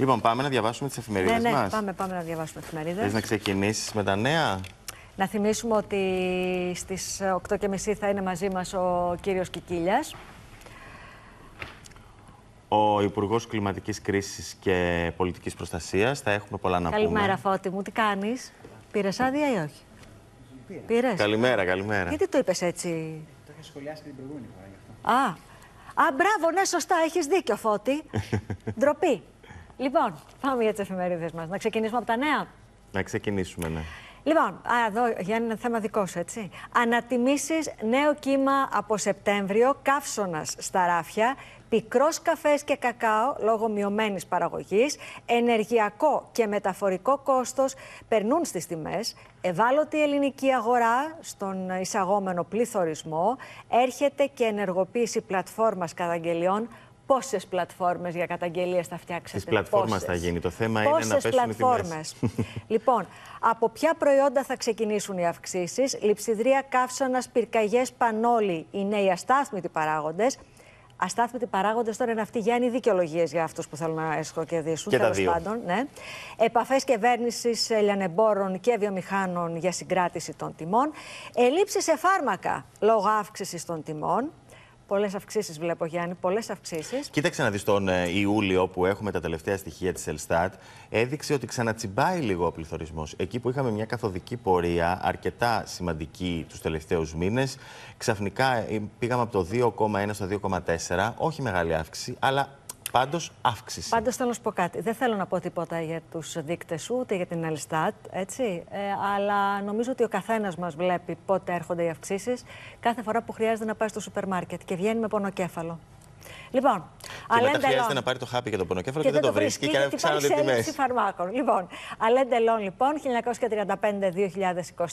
Λοιπόν, πάμε να διαβάσουμε τις εφημερίδες. Ναι, ναι, Πάμε, πάμε να διαβάσουμε εφημερίδες. Θες να ξεκινήσεις με τα νέα. Να θυμίσουμε ότι στις 8.30 θα είναι μαζί μας ο κύριος Κικίλιας. Ο Υπουργός Κλιματικής Κρίσης και Πολιτικής Προστασίας. Θα έχουμε πολλά να καλημέρα, πούμε. Καλημέρα, Φώτη μου. Τι κάνεις, Πήρες άδεια ή όχι. Πήρες. Καλημέρα, καλημέρα. Γιατί το είπες έτσι. Το είχα σχολιάσει την προηγούμενη φορά Α, Α μπράβο, ναι, σωστά, έχεις δίκιο, Φώτη. Ντροπή. Λοιπόν, πάμε για τις εφημερίδες μας. Να ξεκινήσουμε από τα νέα. Να ξεκινήσουμε, ναι. Λοιπόν, α, εδώ Γιάννη είναι θέμα δικό σου, έτσι. Ανατιμήσεις, νέο κύμα από Σεπτέμβριο, καύσωνας στα ράφια, πικρός καφές και κακάο λόγω μειωμένης παραγωγής, ενεργειακό και μεταφορικό κόστος περνούν στις τιμές. ευάλωτη ελληνική αγορά στον εισαγόμενο πληθωρισμό, έρχεται και ενεργοποίηση πλατφόρμας καταγγελιών Πόσες πλατφόρμες για καταγγελίες θα φτιάξετε. τις. πλατφόρμε θα γίνει. Το θέμα είναι να πέσουν πλατφόρμες. οι τιμές. Λοιπόν, από ποια προϊόντα θα ξεκινήσουν οι αυξήσεις, λειψιδρία, καύσωνας, πυρκαγιές, πανόλοι είναι οι αστάθμητοι παράγοντες. Αστάθμητοι παράγοντες τώρα είναι αυτοί για δικαιολογίες για αυτούς που θέλουν να εσχοκεδίσουν. Και τα δύο. Πάντων, ναι. Επαφές κυβέρνησης ελιανεμπόρων και βιομηχάνων για συγκράτηση των τιμών. Ελήψει σε φάρμακα λόγω αύξησης των τιμών. Πολλές αυξήσεις βλέπω, Γιάννη, πολλές αυξήσεις. Κοίταξε να δεις τον ε, Ιούλιο που έχουμε τα τελευταία στοιχεία της Ελστάτ. Έδειξε ότι ξανατσιμπάει λίγο ο πληθωρισμός. Εκεί που είχαμε μια καθοδική πορεία αρκετά σημαντική τους τελευταίους μήνες, ξαφνικά ε, πήγαμε από το 2,1 στο 2,4. Όχι μεγάλη αύξηση, αλλά Πάντως αύξηση. Πάντως θέλω να σου πω κάτι. Δεν θέλω να πω τίποτα για τους δείκτες σου ούτε για την Ελστάτ, έτσι. Ε, αλλά νομίζω ότι ο καθένας μας βλέπει πότε έρχονται οι αυξήσεις κάθε φορά που χρειάζεται να πάει στο σούπερ μάρκετ και βγαίνει με πονοκέφαλο. Λοιπόν, Αλέντελον... μετά χρειάζεται να πάρει το χάπι για το πονοκέφαλο και, δεν το βρίσκει και, και αυξάνονται οι τιμές. φαρμάκων. Λοιπόν, Τελόν, λοιπόν, 1935-2024,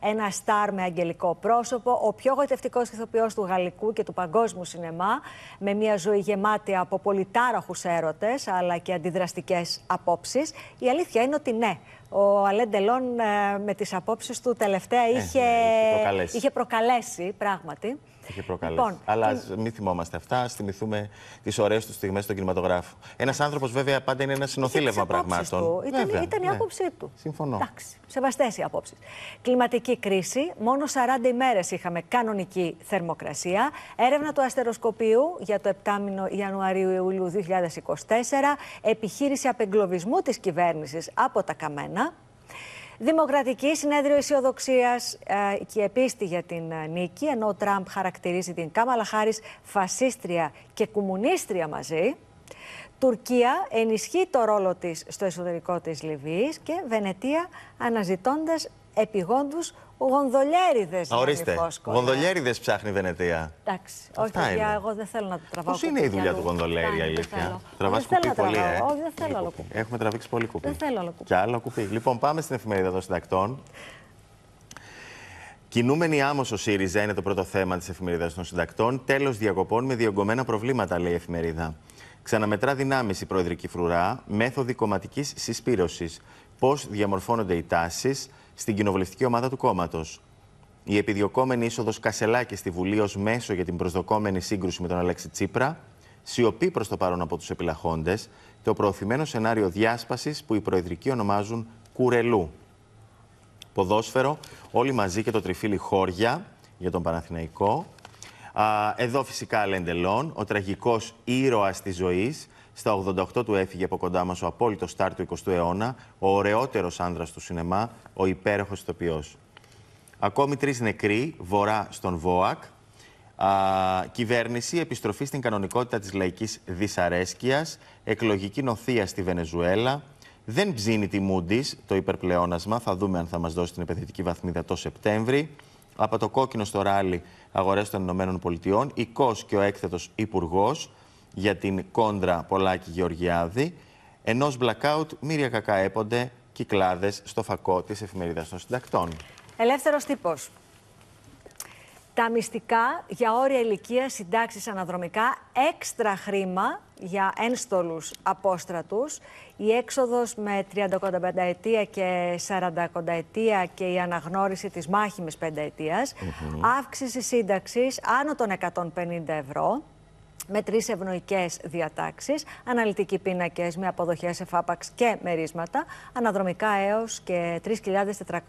ένα στάρ με αγγελικό πρόσωπο, ο πιο γοητευτικός ηθοποιός του γαλλικού και του παγκόσμιου σινεμά, με μια ζωή γεμάτη από πολυτάραχους έρωτες αλλά και αντιδραστικές απόψεις. Η αλήθεια είναι ότι ναι, ο Αλέν ε, με τις απόψεις του τελευταία ε, είχε, ναι, είχε προκαλέσει πράγματι είχε προκαλέσει. Λοιπόν, Αλλά και... μην θυμόμαστε αυτά. Ας θυμηθούμε τις ωραίες τους στιγμές στον κινηματογράφο. Ένας άνθρωπος, βέβαια, πάντα είναι ένα συνοθήλευμα πραγμάτων. Ήταν, βέβαια, ήταν η ναι. άποψή του. Συμφωνώ. Εντάξει, σεβαστές οι απόψεις. Κλιματική κρίση. Μόνο 40 ημέρες είχαμε κανονική θερμοκρασία. Έρευνα του αστεροσκοπίου για το 7 7ο ιανουαριου Ιανουαρίου-Ιουλίου 2024. Επιχείρηση απεγκλωβισμού της κυβέρνησης από τα Καμένα. Δημοκρατική συνέδριο αισιοδοξία ε, και επίστη για την ε, νίκη, ενώ ο Τραμπ χαρακτηρίζει την Κάμαλα Χάρη φασίστρια και κομμουνίστρια μαζί. Τουρκία ενισχύει το ρόλο της στο εσωτερικό της Λιβύης και Βενετία αναζητώντας επιγόντους γονδολιέριδες. Ορίστε. Γονδολιέριδες ψάχνει η Βενετία. Εντάξει. Όχι, είναι. εγώ δεν θέλω να το τραβάω. Πώς είναι η δουλειά του γονδολέρι, η αλήθεια. Τραβά κουπί πολύ, ε. Όχι, δεν θέλω άλλο κουπί. Έχουμε τραβήξει πολύ κουπί. Δεν θέλω άλλο κουπί. Και άλλο κουπί. Λοιπόν, πάμε στην εφημερίδα των συντακτών. Κινούμενη άμμος ο ΣΥΡΙΖΑ είναι το πρώτο θέμα της εφημερίδας των συντακτών. Τέλος διακοπών με διωγγωμένα προβλήματα, λέει η εφημερίδα. Ξαναμετρά δυνάμεις η προεδρική φρουρά, μέθοδοι κομματικής συσπήρωσης. Πώς διαμορφώνονται οι τάσεις, στην κοινοβουλευτική ομάδα του κόμματος. Η επιδιωκόμενη είσοδος Κασελάκη στη Βουλή ως μέσο για την προσδοκόμενη σύγκρουση με τον Αλέξη Τσίπρα, σιωπή προς το παρόν από τους επιλαχώντε, το προωθημένο σενάριο διάσπασης που οι προεδρικοί ονομάζουν κουρελού. Ποδόσφαιρο, όλοι μαζί και το τριφύλι χώρια για τον Παναθηναϊκό. Εδώ φυσικά Λεντελόν, ο τραγικός ήρωας της ζωής, στα 88 του έφυγε από κοντά μας ο απόλυτος στάρ του 20ου αιώνα, ο ωραιότερος άνδρας του σινεμά, ο υπέροχος ηθοποιός. Ακόμη τρεις νεκροί, βορρά στον ΒΟΑΚ. Α, κυβέρνηση, επιστροφή στην κανονικότητα της λαϊκής δυσαρέσκειας, εκλογική νοθεία στη Βενεζουέλα. Δεν ψήνει τη Μούντις, το υπερπλεώνασμα, θα δούμε αν θα μας δώσει την επενδυτική βαθμίδα το Σεπτέμβρη. Από το κόκκινο στο ράλι αγορές των Ηνωμένων Πολιτειών, και ο έκθετο υπουργός για την κόντρα Πολάκη Γεωργιάδη. Ενός blackout μύρια κακά έπονται κυκλάδες στο φακό της εφημερίδας των συντακτών. Ελεύθερος τύπος. Τα μυστικά για όρια ηλικία συντάξεις αναδρομικά, έξτρα χρήμα για ένστολους απόστρατους. Η έξοδος με 30 ετία και 40 ετία και η αναγνώριση της μάχημης πενταετίας, Mm -hmm. Αύξηση σύνταξης άνω των 150 ευρώ με τρεις ευνοϊκές διατάξεις, αναλυτικοί πίνακες με αποδοχές εφάπαξ και μερίσματα, αναδρομικά έως και 3.492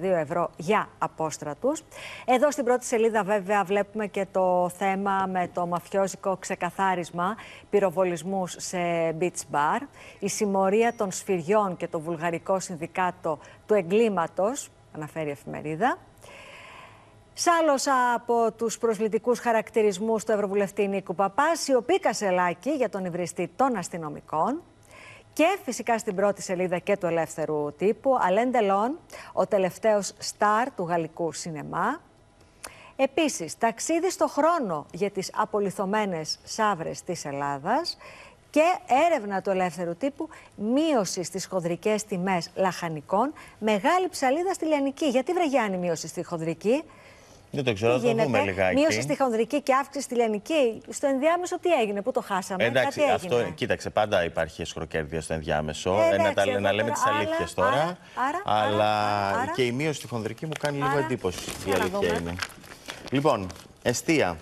ευρώ για απόστρατους. Εδώ στην πρώτη σελίδα, βέβαια, βλέπουμε και το θέμα με το μαφιόζικο ξεκαθάρισμα πυροβολισμούς σε beach bar, η συμμορία των σφυριών και το βουλγαρικό συνδικάτο του εγκλήματος, αναφέρει η εφημερίδα. Σάλωσα από τους προσβλητικούς χαρακτηρισμούς του Ευρωβουλευτή Νίκου Παπά, σιωπή κασελάκι για τον υβριστή των αστυνομικών. Και φυσικά στην πρώτη σελίδα και του ελεύθερου τύπου, Αλέν Τελόν, ο τελευταίος στάρ του γαλλικού σινεμά. Επίσης, ταξίδι στο χρόνο για τις απολυθωμένες σαύρες της Ελλάδας και έρευνα του ελεύθερου τύπου μείωση στις χοντρικέ τιμές λαχανικών, μεγάλη ψαλίδα στη Λιανική. Γιατί βρεγιάνει μείωση στη χοντρική, δεν το ξέρω, θα δούμε λιγάκι. Μείωση στη χονδρική και αύξηση στη λιανική. Στο ενδιάμεσο τι έγινε, πού το χάσαμε. Εντάξει, κάτι αυτό, κοίταξε, πάντα υπάρχει σχροκέρδια στο ενδιάμεσο. Ε, εντάξει, ε, να, λέμε τι αλήθειες τώρα. αλλά και η μείωση στη χονδρική μου κάνει λίγο εντύπωση. Η αλήθεια είναι. Λοιπόν, εστία.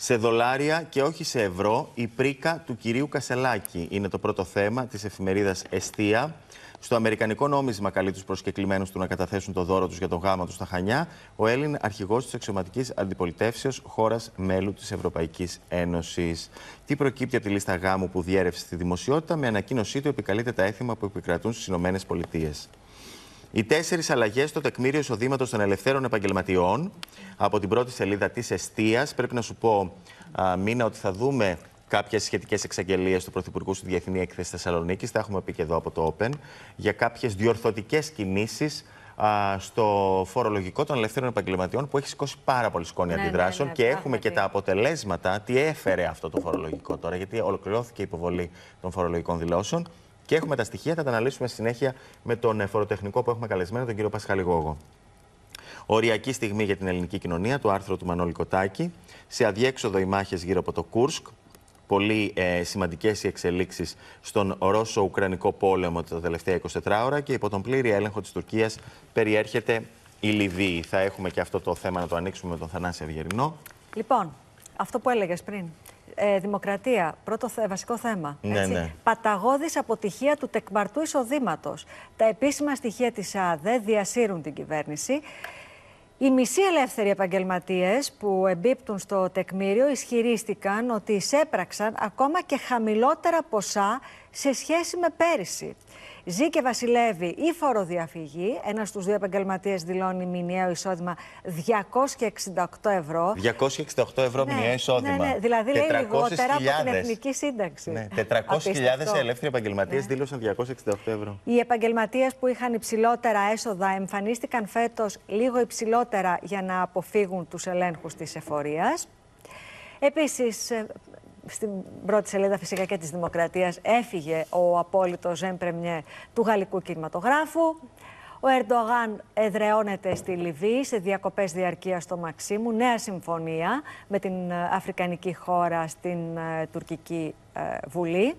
Σε δολάρια και όχι σε ευρώ, η πρίκα του κυρίου Κασελάκη είναι το πρώτο θέμα της εφημερίδας Εστία. Στο αμερικανικό νόμισμα καλεί τους προσκεκλημένους του να καταθέσουν το δώρο τους για τον γάμο τους στα Χανιά ο Έλλην αρχηγός της αξιωματικής αντιπολιτεύσεως χώρας μέλου της Ευρωπαϊκής Ένωσης. Τι προκύπτει από τη λίστα γάμου που διέρευσε στη δημοσιότητα, με ανακοίνωσή του επικαλείται τα έθιμα που επικρατούν στις ΗΠΑ. Οι τέσσερις αλλαγές στο τεκμήριο εισοδήματος των ελευθέρων επαγγελματιών από την πρώτη σελίδα της Εστίας. Πρέπει να σου πω, α, Μίνα, ότι θα δούμε κάποιες σχετικές εξαγγελίες του Πρωθυπουργού στη Διεθνή Έκθεση Θεσσαλονίκη. Τα έχουμε πει και εδώ από το Open. Για κάποιες διορθωτικές κινήσεις στο φορολογικό των ελευθέρων επαγγελματιών που έχει σηκώσει πάρα πολύ σκόνη ναι, ναι, αντιδράσεων ναι, και έχουμε και τα αποτελέσματα, τι έφερε αυτό το φορολογικό τώρα, γιατί ολοκληρώθηκε η υποβολή των φορολογικών δηλώσεων και έχουμε τα στοιχεία, θα τα αναλύσουμε συνέχεια με τον ε, φοροτεχνικό που έχουμε καλεσμένο, τον κύριο Πασχαλιγόγο. Οριακή στιγμή για την ελληνική κοινωνία, το άρθρο του Μανώλη Κοτάκη. Σε αδιέξοδο οι μάχες γύρω από το Κούρσκ. Πολύ ε, σημαντικές οι εξελίξεις στον Ρώσο-Ουκρανικό πόλεμο τα τελευταία 24 ώρα και υπό τον πλήρη έλεγχο της Τουρκίας περιέρχεται η Λιβύη. Θα έχουμε και αυτό το θέμα να το ανοίξουμε με τον Θανάση Αυγερινό. Λοιπόν, αυτό που έλεγες πριν. Ε, δημοκρατία, πρώτο βασικό θέμα. Ναι, έτσι. Ναι. Παταγώδης αποτυχία του τεκμαρτού εισοδήματος. Τα επίσημα στοιχεία της ΑΔΕ διασύρουν την κυβέρνηση. Οι μισοί ελεύθεροι επαγγελματίες που εμπίπτουν στο τεκμήριο ισχυρίστηκαν ότι εισέπραξαν ακόμα και χαμηλότερα ποσά σε σχέση με πέρυσι. Ζει και βασιλεύει η φοροδιαφυγή. Ένας στους δύο επαγγελματίες δηλώνει μηνιαίο εισόδημα 268 ευρώ. 268 ευρώ ναι, μηνιαίο ναι, εισόδημα. Ναι, ναι. Δηλαδή λέει λιγότερα από την εθνική σύνταξη. 400.000 ναι, ελεύθεροι επαγγελματίες ναι. δήλωσαν 268 ευρώ. Οι επαγγελματίες που είχαν υψηλότερα έσοδα εμφανίστηκαν φέτος λίγο υψηλότερα για να αποφύγουν τους ελέγχους της εφορίας. Επίσης. Ε, στην πρώτη σελίδα φυσικά και της Δημοκρατίας έφυγε ο απόλυτος ζεμπρεμιέ του γαλλικού κινηματογράφου. Ο Ερντογάν εδρεώνεται στη Λιβύη σε διακοπές διαρκείας στο Μαξίμου. Νέα συμφωνία με την ε, Αφρικανική χώρα στην ε, Τουρκική ε, Βουλή.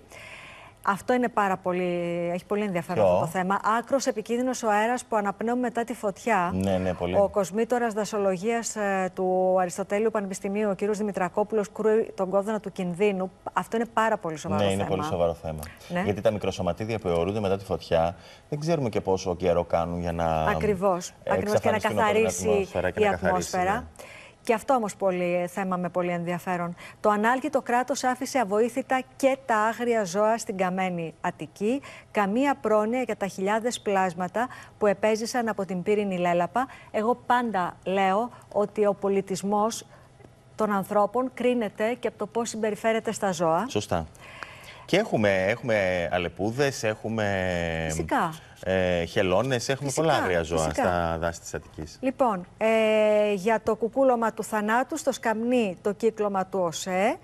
Αυτό είναι πάρα πολύ. έχει πολύ ενδιαφέρον αυτό το θέμα. Άκρος επικίνδυνος ο αέρας που αναπνέουμε μετά τη φωτιά. Ναι, ναι, πολύ. Ο κοσμήτορας δασολογίας ε, του Αριστοτέλειου Πανεπιστημίου, ο κ. Δημητρακόπουλος, κρούει τον κόδωνα του κινδύνου. Αυτό είναι πάρα πολύ σοβαρό θέμα. Ναι, είναι πολύ σοβαρό θέμα. Ναι. Γιατί τα μικροσωματίδια που αιωρούνται μετά τη φωτιά δεν ξέρουμε και πόσο καιρό κάνουν για να. Ακριβώς. Ε, Ακριβώς. και να καθαρίσει η ατμόσφαιρα. Και αυτό όμως πολύ ε, θέμα με πολύ ενδιαφέρον. Το ανάλγητο κράτος άφησε αβοήθητα και τα άγρια ζώα στην καμένη Αττική. Καμία πρόνοια για τα χιλιάδες πλάσματα που επέζησαν από την πύρινη Λέλαπα. Εγώ πάντα λέω ότι ο πολιτισμός των ανθρώπων κρίνεται και από το πώς συμπεριφέρεται στα ζώα. Σωστά. Και έχουμε, έχουμε έχουμε... Φυσικά ε, χελώνες, έχουμε πολλά άγρια ζώα στα δάση της Αττικής. Λοιπόν, ε, για το κουκούλωμα του θανάτου, στο σκαμνί το κύκλωμα του ΟΣΕ.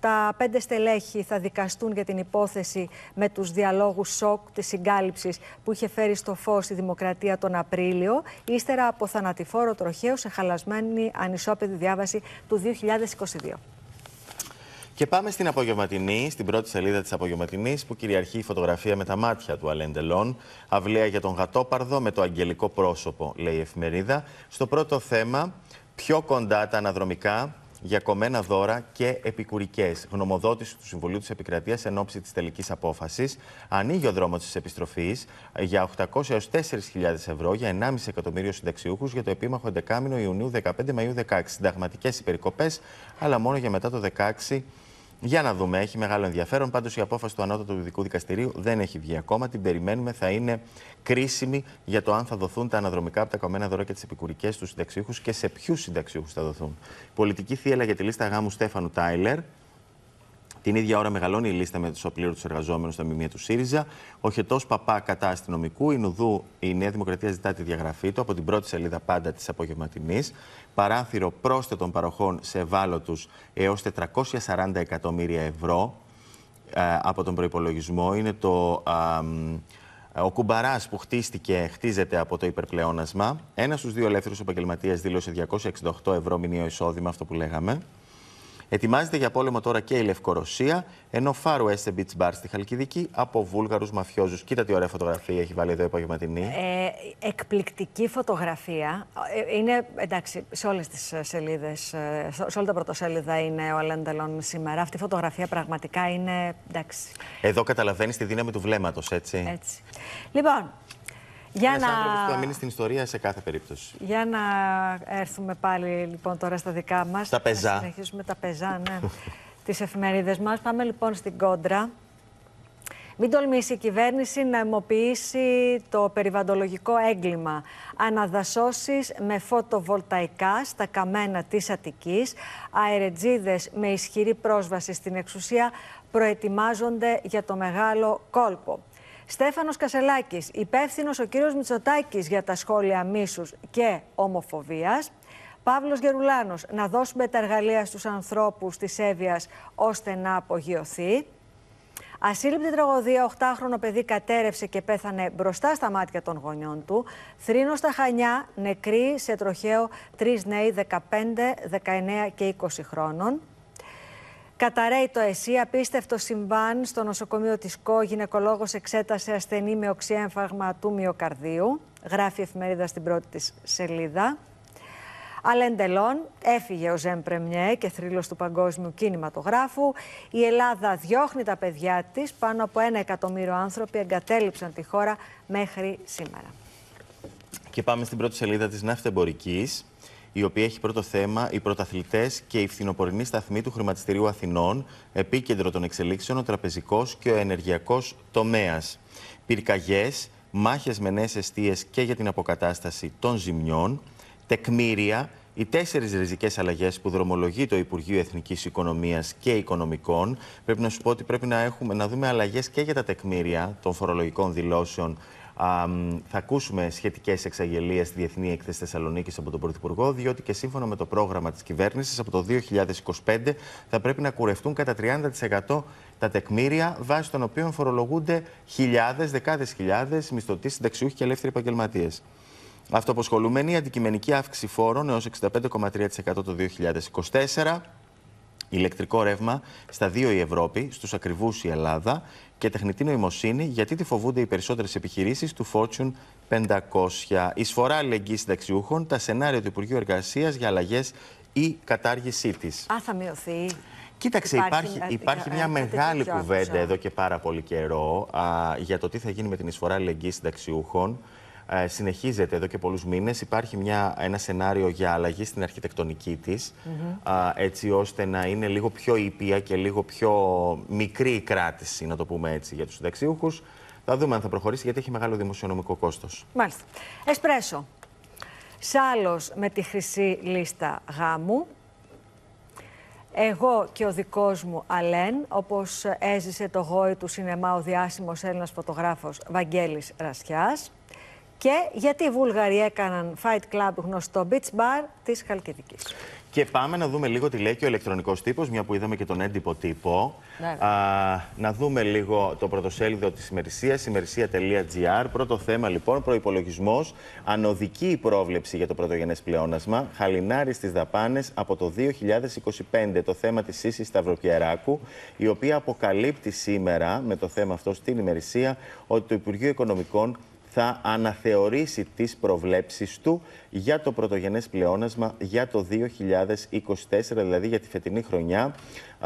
Τα πέντε στελέχη θα δικαστούν για την υπόθεση με τους διαλόγους σοκ της συγκάλυψης που είχε φέρει στο φως η Δημοκρατία τον Απρίλιο, ύστερα από θανατηφόρο τροχαίο σε χαλασμένη ανισόπεδη διάβαση του 2022. Και πάμε στην απογευματινή, στην πρώτη σελίδα της απογευματινής, που κυριαρχεί η φωτογραφία με τα μάτια του Αλέντελον. Αυλαία για τον γατόπαρδο με το αγγελικό πρόσωπο, λέει η εφημερίδα. Στο πρώτο θέμα, πιο κοντά τα αναδρομικά για κομμένα δώρα και επικουρικές. Γνωμοδότηση του Συμβουλίου της Επικρατείας εν ώψη της τελικής απόφασης. Ανοίγει ο δρόμος της επιστροφής για 800 έω 4.000 ευρώ για 1,5 εκατομμύριο συνταξιούχους για το επίμαχο 11 Ιουνίου 15 Μαου 16. Συνταγματικές υπερικοπές, αλλά μόνο για μετά το 16 για να δούμε, έχει μεγάλο ενδιαφέρον. Πάντως η απόφαση του Ανώτατου Ειδικού Δικαστηρίου δεν έχει βγει ακόμα. Την περιμένουμε. Θα είναι κρίσιμη για το αν θα δοθούν τα αναδρομικά από τα κομμένα δωρά και τις επικουρικές του συνταξιούχους και σε ποιους συνταξιούχους θα δοθούν. Πολιτική θύελα για τη λίστα γάμου Στέφανου Τάιλερ. Την ίδια ώρα μεγαλώνει η λίστα με τους του εργαζόμενους στα μνημεία του ΣΥΡΙΖΑ. Ο χετός Παπά κατά αστυνομικού. Η Νουδού, η Νέα Δημοκρατία ζητά τη διαγραφή του από την πρώτη σελίδα πάντα της απογευματινής. Παράθυρο πρόσθετων παροχών σε ευάλωτου έω 440 εκατομμύρια ευρώ ε, από τον προπολογισμό. Είναι το. Ε, ο κουμπαράς που χτίστηκε, χτίζεται από το υπερπλεώνασμα. Ένας στους δύο ελεύθερους επαγγελματίες δήλωσε 268 ευρώ μηνιαίο εισόδημα, αυτό που λέγαμε. Ετοιμάζεται για πόλεμο τώρα και η Λευκορωσία, ενώ Φάρου Έστε Beach Bar στη Χαλκιδική από Βούλγαρους μαφιόζους. Κοίτα τι ωραία φωτογραφία έχει βάλει εδώ η Παγιωματινή. Ε, εκπληκτική φωτογραφία. Ε, είναι εντάξει, σε όλες τις ε, σελίδες, ε, σε όλα τα πρωτοσέλιδα είναι ο Αλέντελον σήμερα. Αυτή η φωτογραφία πραγματικά είναι εντάξει. Εδώ καταλαβαίνεις τη δύναμη του βλέμματος, έτσι. έτσι. Λοιπόν, για Ένας να... άνθρωπος που θα μείνει στην ιστορία σε κάθε περίπτωση. Για να έρθουμε πάλι λοιπόν τώρα στα δικά μας. Στα πεζά. Να συνεχίσουμε τα πεζά, ναι. Τις εφημερίδες μας. Πάμε λοιπόν στην Κόντρα. Μην τολμήσει η κυβέρνηση να αιμοποιήσει το περιβαντολογικό έγκλημα. Αναδασώσεις με φωτοβολταϊκά στα καμένα της Αττικής. Αερετζίδες με ισχυρή πρόσβαση στην εξουσία προετοιμάζονται για το μεγάλο κόλπο. Στέφανος Κασελάκης, υπεύθυνος ο κύριος Μητσοτάκης για τα σχόλια μίσους και ομοφοβίας. Παύλος Γερουλάνος, να δώσουμε τα εργαλεία στους ανθρώπους της Εύβοιας ώστε να απογειωθεί. Ασύλληπτη τραγωδία, 8χρονο παιδί κατέρευσε και πέθανε μπροστά στα μάτια των γονιών του. Θρήνο στα Χανιά, νεκρή σε τροχαίο, τρεις νέοι 15, 19 και 20 χρόνων. Καταραίει το ΕΣΥ, απίστευτο συμβάν στο νοσοκομείο της ΚΟ. Γυναικολόγος εξέτασε ασθενή με οξιέμφαγμα του μυοκαρδίου. Γράφει η εφημερίδα στην πρώτη της σελίδα. Αλλά εντελών έφυγε ο Ζεμ Πρεμιέ και θρύλος του παγκόσμιου κινηματογράφου. Η Ελλάδα διώχνει τα παιδιά της. Πάνω από ένα εκατομμύριο άνθρωποι εγκατέλειψαν τη χώρα μέχρι σήμερα. Και πάμε στην πρώτη σελίδα της ναυτεμπορικής η οποία έχει πρώτο θέμα οι πρωταθλητές και η φθινοπορεινή σταθμή του Χρηματιστηρίου Αθηνών, επίκεντρο των εξελίξεων ο τραπεζικός και ο ενεργειακός τομέας. Πυρκαγιές, μάχες με νέες αιστείες και για την αποκατάσταση των ζημιών, τεκμήρια, οι τέσσερις ριζικές αλλαγές που δρομολογεί το Υπουργείο Εθνικής Οικονομίας και Οικονομικών. Πρέπει να σου πω ότι πρέπει να, έχουμε, να δούμε αλλαγές και για τα τεκμήρια των φορολογικών δηλώσεων θα ακούσουμε σχετικές εξαγγελίες στη Διεθνή Έκθεση Θεσσαλονίκης από τον Πρωθυπουργό, διότι και σύμφωνα με το πρόγραμμα της κυβέρνησης από το 2025 θα πρέπει να κουρευτούν κατά 30% τα τεκμήρια, βάσει των οποίων φορολογούνται χιλιάδες, δεκάδες χιλιάδες μισθωτοί, συνταξιούχοι και ελεύθεροι επαγγελματίες. η αντικειμενική αύξηση φόρων έως 65,3% το 2024 ηλεκτρικό ρεύμα, στα δύο η Ευρώπη, στους ακριβούς η Ελλάδα και τεχνητή νοημοσύνη, γιατί τη φοβούνται οι περισσότερες επιχειρήσεις του Fortune 500. σφορά αλληλεγγύης συνταξιούχων, τα σενάρια του Υπουργείου Εργασίας για αλλαγές ή κατάργησή της. Α, θα μειωθεί. Κοίταξε, υπάρχει, υπάρχει, μια μεγάλη κουβέντα εδώ και πάρα πολύ καιρό α, για το τι θα γίνει με την εισφορά αλληλεγγύης συνταξιούχων. Ε, συνεχίζεται εδώ και πολλούς μήνες. Υπάρχει μια, ένα σενάριο για αλλαγή στην αρχιτεκτονική της, έτσι ώστε να είναι λίγο πιο ήπια και λίγο πιο μικρή η κράτηση, να το πούμε έτσι, για τους συνταξιούχους. Θα δούμε αν θα προχωρήσει, γιατί έχει μεγάλο δημοσιονομικό κόστος. Μάλιστα. Εσπρέσο. Σάλος με τη χρυσή λίστα γάμου. Εγώ και ο δικός μου Αλέν, όπως έζησε το γόη του σινεμά ο διάσημος Έλληνας φωτογράφος Βαγγέλης Ρασιάς και γιατί οι Βούλγαροι έκαναν Fight Club γνωστό beach bar της Χαλκιδικής. Και πάμε να δούμε λίγο τι λέει και ο ηλεκτρονικός τύπος, μια που είδαμε και τον έντυπο τύπο. Ναι. Α, να δούμε λίγο το πρωτοσέλιδο της ημερησίας, ημερησία.gr. Πρώτο θέμα λοιπόν, προπολογισμό. Ανωδική η πρόβλεψη για το πρωτογενές πλεόνασμα. Χαλινάρι στις δαπάνες από το 2025. Το θέμα της Σύση Σταυροπιεράκου, η οποία αποκαλύπτει σήμερα με το θέμα αυτό στην ημερησία ότι το Υπουργείο Οικονομικών θα αναθεωρήσει τις προβλέψεις του για το πρωτογενές πλεόνασμα για το 2024, δηλαδή για τη φετινή χρονιά,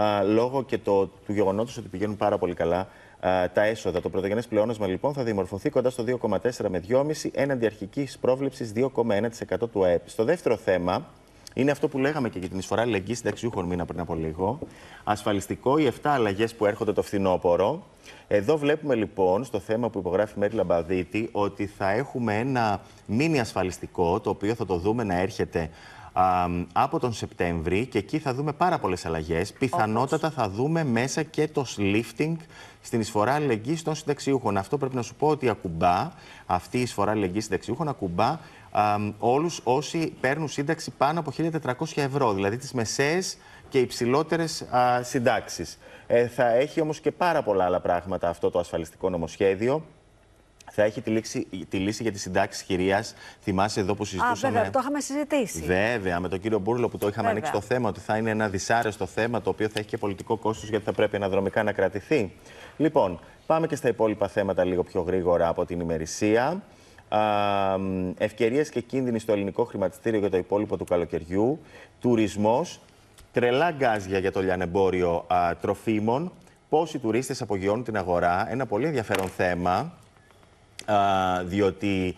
α, λόγω και το, του γεγονότος ότι πηγαίνουν πάρα πολύ καλά τα έσοδα. Το πρωτογενές πλεόνασμα λοιπόν θα δημορφωθεί κοντά στο 2,4 με 2,5 έναντι αρχικής πρόβλεψης 2,1% του ΑΕΠ. Στο δεύτερο θέμα, είναι αυτό που λέγαμε και για την εισφορά αλληλεγγύης συνταξιούχων μήνα πριν από λίγο. Ασφαλιστικό, οι 7 αλλαγές που έρχονται το φθινόπωρο. Εδώ βλέπουμε λοιπόν στο θέμα που υπογράφει η Μέρη Λαμπαδίτη ότι θα έχουμε ένα μήνυ ασφαλιστικό το οποίο θα το δούμε να έρχεται από τον Σεπτέμβρη και εκεί θα δούμε πάρα πολλές αλλαγές. Πιθανότατα θα δούμε μέσα και το lifting στην εισφορά αλληλεγγύης των συνταξιούχων. Αυτό πρέπει να σου πω ότι ακουμπά, αυτή η εισφορά αλληλεγγύης συνταξιούχων ακουμπά όλους όσοι παίρνουν σύνταξη πάνω από 1.400 ευρώ, δηλαδή τις μεσαίες και υψηλότερες συντάξεις. Ε, θα έχει όμως και πάρα πολλά άλλα πράγματα αυτό το ασφαλιστικό νομοσχέδιο. Θα έχει τη, λήξη, τη λύση για τη συντάξη χειρία. Θυμάσαι εδώ που συζητούσαμε. Α, βέβαια, το είχαμε συζητήσει. Βέβαια, με τον κύριο Μπούρλο που το είχαμε βέβαια. ανοίξει το θέμα, ότι θα είναι ένα δυσάρεστο θέμα το οποίο θα έχει και πολιτικό κόστος γιατί θα πρέπει αναδρομικά να κρατηθεί. Λοιπόν, πάμε και στα υπόλοιπα θέματα λίγο πιο γρήγορα από την ημερησία ευκαιρίες και κίνδυνοι στο ελληνικό χρηματιστήριο για το υπόλοιπο του καλοκαιριού, τουρισμός, τρελά γκάζια για το λιανεμπόριο α, τροφίμων, πώς οι τουρίστες απογειώνουν την αγορά, ένα πολύ ενδιαφέρον θέμα, α, διότι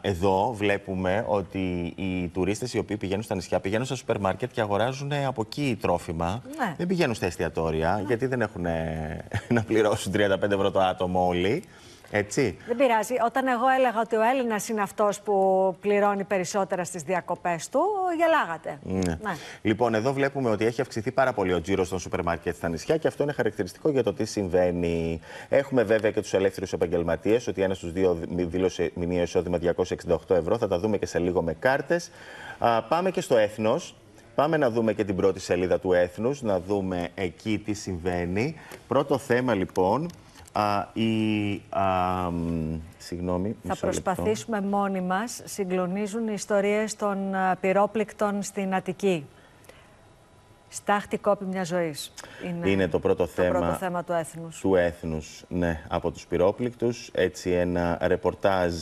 εδώ βλέπουμε ότι οι τουρίστες οι οποίοι πηγαίνουν στα νησιά πηγαίνουν στα σούπερ μάρκετ και αγοράζουν ε, από εκεί τρόφιμα. Ναι. Δεν πηγαίνουν στα εστιατόρια, ναι. γιατί δεν έχουν να πληρώσουν 35 ευρώ το άτομο όλοι. Έτσι. Δεν πειράζει. Όταν εγώ έλεγα ότι ο Έλληνας είναι αυτός που πληρώνει περισσότερα στις διακοπές του, γελάγατε. Ναι. ναι. Λοιπόν, εδώ βλέπουμε ότι έχει αυξηθεί πάρα πολύ ο τζίρος των σούπερ μάρκετ στα νησιά και αυτό είναι χαρακτηριστικό για το τι συμβαίνει. Έχουμε βέβαια και τους ελεύθερους επαγγελματίες, ότι ένας στους δύο δήλωσε μηνύο εισόδημα 268 ευρώ. Θα τα δούμε και σε λίγο με κάρτες. Πάμε και στο έθνος. Πάμε να δούμε και την πρώτη σελίδα του Έθνους, να δούμε εκεί τι συμβαίνει. Πρώτο θέμα λοιπόν, Α, α, Θα προσπαθήσουμε λεπτό. μόνοι μας. Συγκλονίζουν οι ιστορίες των πυρόπληκτων στην Αττική. Στάχτη κόπη μιας ζωής. Είναι, το, πρώτο θέμα, του έθνους. Του έθνους, ναι, από τους πυρόπληκτους. Έτσι ένα ρεπορτάζ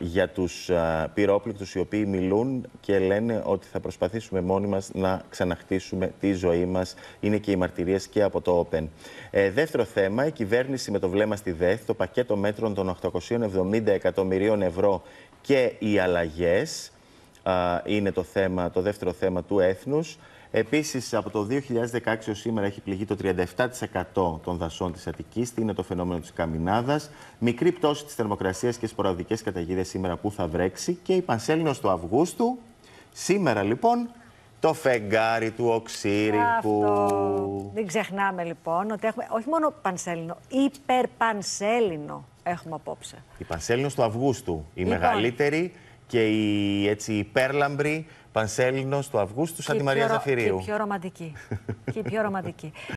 για τους πυρόπληκτους οι οποίοι μιλούν και λένε ότι θα προσπαθήσουμε μόνοι μας να ξαναχτίσουμε τη ζωή μας. Είναι και οι μαρτυρίες και από το Open. Ε, δεύτερο θέμα, η κυβέρνηση με το βλέμμα στη ΔΕΘ, το πακέτο μέτρων των 870 εκατομμυρίων ευρώ και οι αλλαγές είναι το, θέμα, το δεύτερο θέμα του έθνους. Επίσης, από το 2016 ως σήμερα έχει πληγεί το 37% των δασών της Αττικής. Τι είναι το φαινόμενο της Καμινάδας. Μικρή πτώση της θερμοκρασίας και σποραδικές καταγίδες σήμερα που θα βρέξει. Και η Πανσέλινος του Αυγούστου. Σήμερα, λοιπόν, το φεγγάρι του οξύρικου. Αυτό. Δεν ξεχνάμε λοιπόν ότι έχουμε όχι μόνο πανσέλινο, υπερπανσέλινο έχουμε απόψε. Η Πανσέλινο του Αυγούστου, η λοιπόν. μεγαλύτερη και η, έτσι, υπέρλαμπρη Πανσέλινος του Αυγούστου σαν τη Μαρία Ζαφυρίου. πιο ρομαντική. και η πιο ρομαντική.